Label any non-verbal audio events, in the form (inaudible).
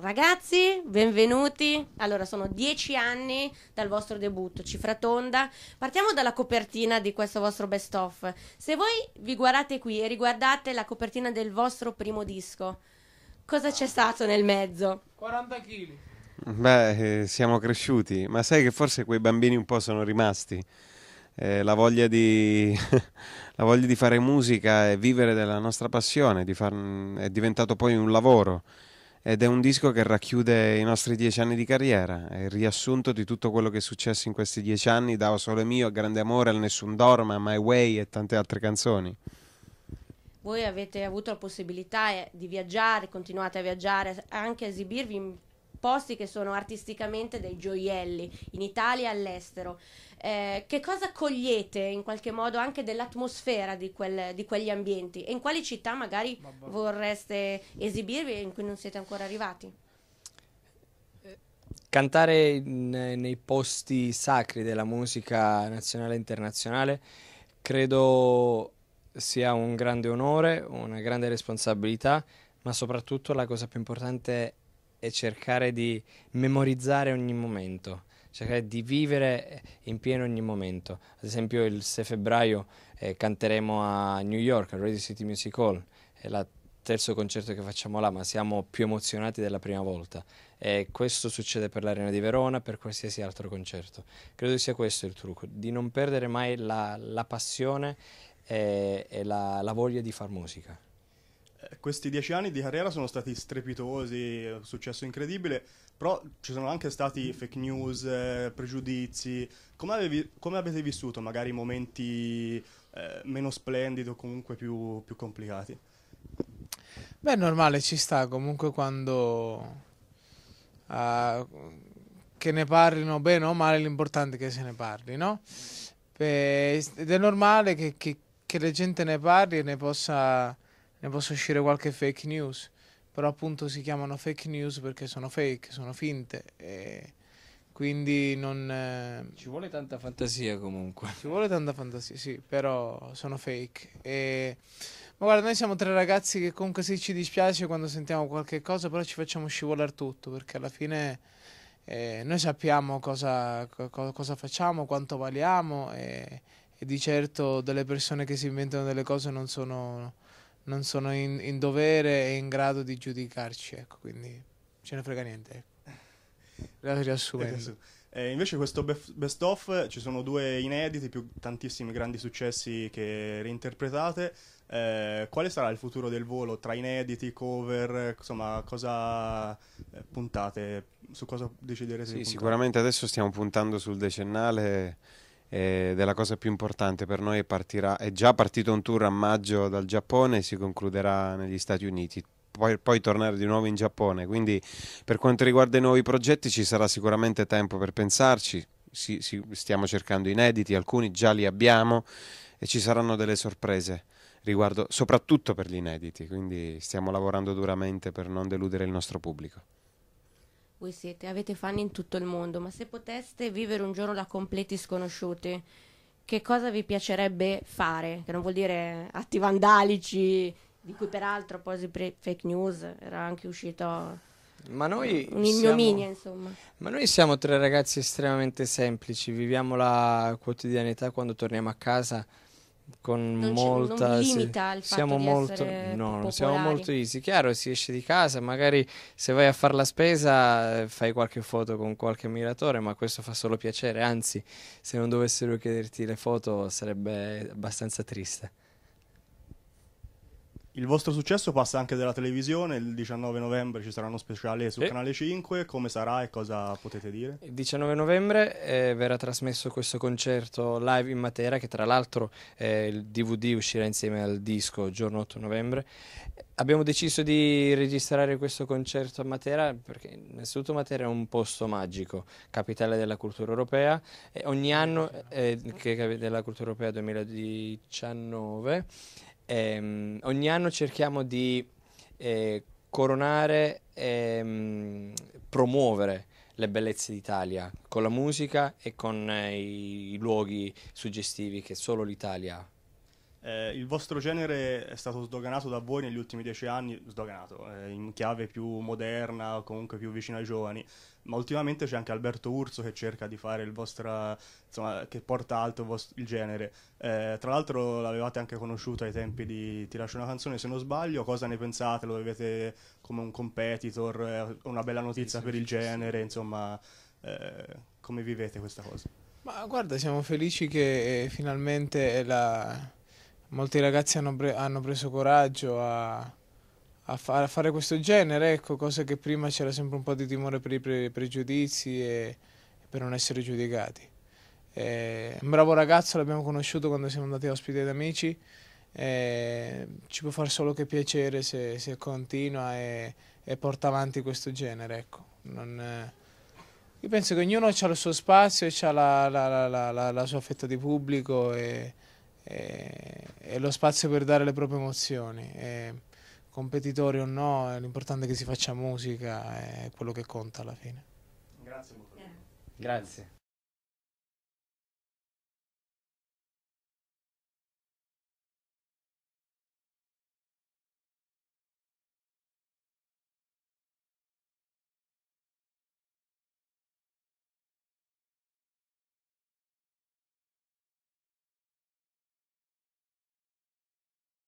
Ragazzi, benvenuti. Allora, sono dieci anni dal vostro debutto, cifra tonda. Partiamo dalla copertina di questo vostro best of. Se voi vi guardate qui e riguardate la copertina del vostro primo disco, cosa c'è stato nel mezzo? 40 kg. Beh, eh, siamo cresciuti, ma sai che forse quei bambini un po' sono rimasti. Eh, la, voglia di, (laughs) la voglia di fare musica e vivere della nostra passione di far, mm, è diventato poi un lavoro ed è un disco che racchiude i nostri dieci anni di carriera, è il riassunto di tutto quello che è successo in questi dieci anni, da Sole Mio, Grande Amore, Al Nessun Dorma, My Way e tante altre canzoni. Voi avete avuto la possibilità eh, di viaggiare, continuate a viaggiare, anche a esibirvi in posti che sono artisticamente dei gioielli in Italia e all'estero. Eh, che cosa cogliete in qualche modo anche dell'atmosfera di, quel, di quegli ambienti e in quali città magari Vabbè. vorreste esibirvi e in cui non siete ancora arrivati? Cantare in, nei posti sacri della musica nazionale e internazionale credo sia un grande onore, una grande responsabilità, ma soprattutto la cosa più importante e cercare di memorizzare ogni momento, cercare di vivere in pieno ogni momento. Ad esempio il 6 febbraio eh, canteremo a New York, al Radio City Music Hall, è il terzo concerto che facciamo là, ma siamo più emozionati della prima volta. E questo succede per l'Arena di Verona, per qualsiasi altro concerto. Credo sia questo il trucco, di non perdere mai la, la passione e, eh, e la, la voglia di far musica questi dieci anni di carriera sono stati strepitosi, un successo incredibile, però ci sono anche stati fake news, eh, pregiudizi. Come, avevi, come, avete vissuto magari momenti eh, meno splendidi o comunque più, più complicati? Beh, normale, ci sta comunque quando... Uh, che ne parlino bene o male, l'importante è che se ne parli, no? Ed è normale che, che, che la gente ne parli e ne possa ne posso uscire qualche fake news, però appunto si chiamano fake news perché sono fake, sono finte e quindi non... Eh, ci vuole tanta fantasia comunque. Ci vuole tanta fantasia, sì, però sono fake. E, ma guarda, noi siamo tre ragazzi che comunque se ci dispiace quando sentiamo qualche cosa, però ci facciamo scivolare tutto perché alla fine... Eh, noi sappiamo cosa, co- cosa, facciamo, quanto valiamo e, e di certo delle persone che si inventano delle cose non sono, non sono in, in, dovere e in grado di giudicarci, ecco, quindi ce ne frega niente. Ecco. La riassumo. Eh, eh, invece questo best of ci sono due inediti più tantissimi grandi successi che reinterpretate. Eh, quale sarà il futuro del volo tra inediti, cover, insomma, cosa eh, puntate? Su cosa deciderete? Sì, sicuramente adesso stiamo puntando sul decennale ed eh, è la cosa più importante per noi. Partirà, è già partito un tour a maggio dal Giappone e si concluderà negli Stati Uniti. Poi, poi, tornare di nuovo in Giappone. Quindi, per quanto riguarda i nuovi progetti, ci sarà sicuramente tempo per pensarci. Si, si, stiamo cercando inediti, alcuni già li abbiamo e ci saranno delle sorprese riguardo, soprattutto per gli inediti. Quindi, stiamo lavorando duramente per non deludere il nostro pubblico voi siete, avete fan in tutto il mondo, ma se poteste vivere un giorno da completi sconosciuti, che cosa vi piacerebbe fare? Che non vuol dire atti vandalici, di cui peraltro poi proposito di fake news era anche uscito ma noi un'ignominia, insomma. Ma noi siamo tre ragazzi estremamente semplici, viviamo la quotidianità quando torniamo a casa con non molta non limita il siamo fatto molto no, non siamo molto easy chiaro si esce di casa magari se vai a fare la spesa eh, fai qualche foto con qualche ammiratore ma questo fa solo piacere anzi se non dovessero chiederti le foto sarebbe abbastanza triste il vostro successo passa anche dalla televisione, il 19 novembre ci sarà uno speciale su sì. Canale 5, come sarà e cosa potete dire? Il 19 novembre eh, verrà trasmesso questo concerto live in Matera che tra l'altro eh, il DVD uscirà insieme al disco giorno 8 novembre. Abbiamo deciso di registrare questo concerto a Matera perché innanzitutto Matera è un posto magico, capitale della cultura europea, ogni anno eh, della cultura europea 2019 ehm, ogni anno cerchiamo di eh, coronare e ehm, promuovere le bellezze d'Italia con la musica e con eh, i luoghi suggestivi che solo l'Italia ha. Eh, il vostro genere è stato sdoganato da voi negli ultimi dieci anni, sdoganato, eh, in chiave più moderna o comunque più vicina ai giovani, ma ultimamente c'è anche Alberto Urso che cerca di fare il vostro, insomma, che porta alto il, vostro, il genere. Eh, tra l'altro l'avevate anche conosciuto ai tempi di Ti lascio una canzone, se non sbaglio, cosa ne pensate? Lo vedete come un competitor, eh, una bella notizia sì, per il genere, sì. insomma, eh, come vivete questa cosa? Ma guarda, siamo felici che eh, finalmente la molti ragazzi hanno, hanno preso coraggio a, a, fa a, fare questo genere, ecco, cosa che prima c'era sempre un po' di timore per i pre pregiudizi e per non essere giudicati. È un bravo ragazzo, l'abbiamo conosciuto quando siamo andati ospiti ad amici, ci può far solo che piacere se, se continua e, e, porta avanti questo genere. Ecco. Non, io penso che ognuno ha il suo spazio e ha la, la, la, la, sua fetta di pubblico. E, e, e lo spazio per dare le proprie emozioni. E, competitori o no, l'importante è che si faccia musica, è quello che conta alla fine. Grazie. Eh. Grazie.